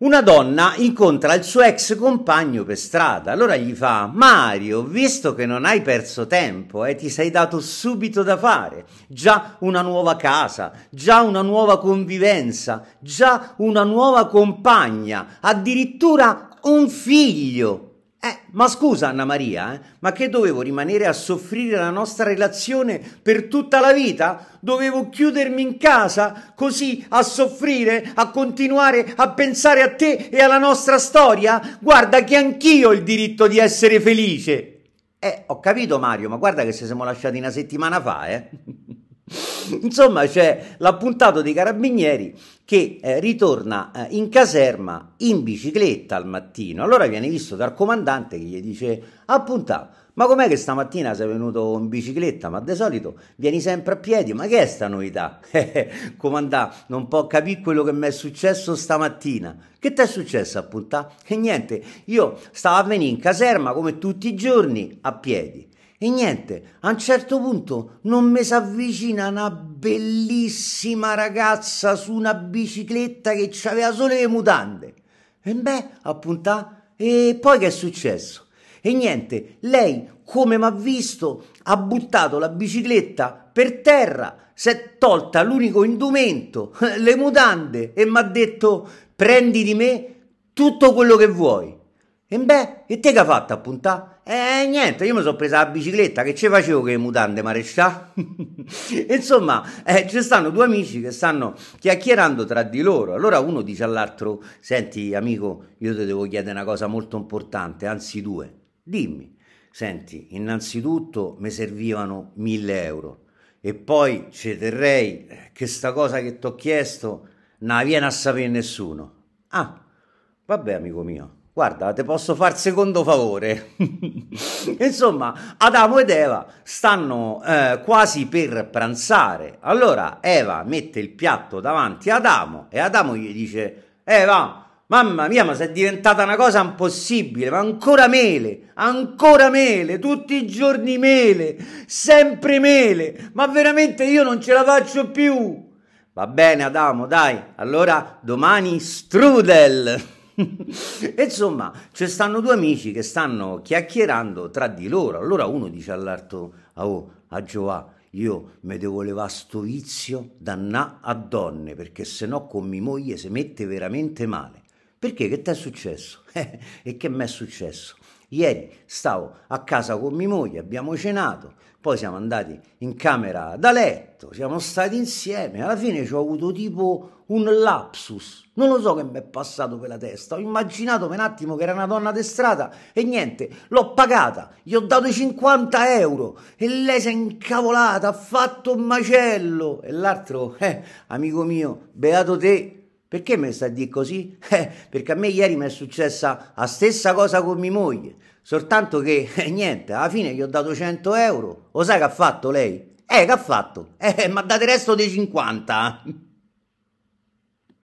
Una donna incontra il suo ex compagno per strada, allora gli fa Mario, visto che non hai perso tempo e eh, ti sei dato subito da fare, già una nuova casa, già una nuova convivenza, già una nuova compagna, addirittura un figlio. Eh, ma scusa Anna Maria, eh, ma che dovevo rimanere a soffrire la nostra relazione per tutta la vita? Dovevo chiudermi in casa così a soffrire, a continuare a pensare a te e alla nostra storia? Guarda che anch'io ho il diritto di essere felice. Eh, ho capito Mario, ma guarda che ci siamo lasciati una settimana fa, eh. Insomma, c'è l'appuntato dei carabinieri che eh, ritorna eh, in caserma in bicicletta al mattino. Allora viene visto dal comandante che gli dice: Appuntato, ma com'è che stamattina sei venuto in bicicletta? Ma di solito vieni sempre a piedi, ma che è sta novità? Comandà, non può capire quello che mi è successo stamattina. Che ti è successo appuntato? E niente, io stavo a venire in caserma come tutti i giorni a piedi. E niente, a un certo punto non mi si avvicina una bellissima ragazza su una bicicletta che aveva solo le mutande. E beh, appunta, e poi che è successo? E niente, lei, come m'ha visto, ha buttato la bicicletta per terra, si è tolta l'unico indumento, le mutande, e mi ha detto prendi di me tutto quello che vuoi. E beh, e te che ha fatto a puntà? Eh, niente, io mi sono presa la bicicletta, che ce facevo che le mutande, marescià? Insomma, eh, ci stanno due amici che stanno chiacchierando tra di loro. Allora uno dice all'altro, senti amico, io ti devo chiedere una cosa molto importante, anzi due. Dimmi, senti, innanzitutto mi servivano mille euro e poi ci terrei che sta cosa che ti ho chiesto non la viene a sapere nessuno. Ah, vabbè amico mio, guarda, te posso far secondo favore. Insomma, Adamo ed Eva stanno eh, quasi per pranzare. Allora Eva mette il piatto davanti ad Adamo e Adamo gli dice, Eva, mamma mia, ma sei diventata una cosa impossibile, ma ancora mele, ancora mele, tutti i giorni mele, sempre mele, ma veramente io non ce la faccio più. Va bene Adamo, dai, allora domani strudel. Insomma, ci stanno due amici che stanno chiacchierando tra di loro. Allora uno dice all'altro, oh, a Giovanni, io mi devo levare sto vizio da na a donne, perché se no con mia moglie si mette veramente male. Perché? Che ti è successo? Eh, e che mi è successo? Ieri stavo a casa con mia moglie, abbiamo cenato, poi siamo andati in camera da letto, siamo stati insieme, alla fine ci ho avuto tipo un lapsus, non lo so che mi è passato per la testa, ho immaginato per un attimo che era una donna destrata e niente, l'ho pagata, gli ho dato 50 euro e lei si è incavolata, ha fatto un macello e l'altro, eh, amico mio, beato te, perché mi sta a dire così? Eh, perché a me ieri mi è successa la stessa cosa con mia moglie, soltanto che eh, niente, alla fine gli ho dato 100 euro. Lo sai che ha fatto lei? Eh, che ha fatto? Eh, eh ma date resto dei 50.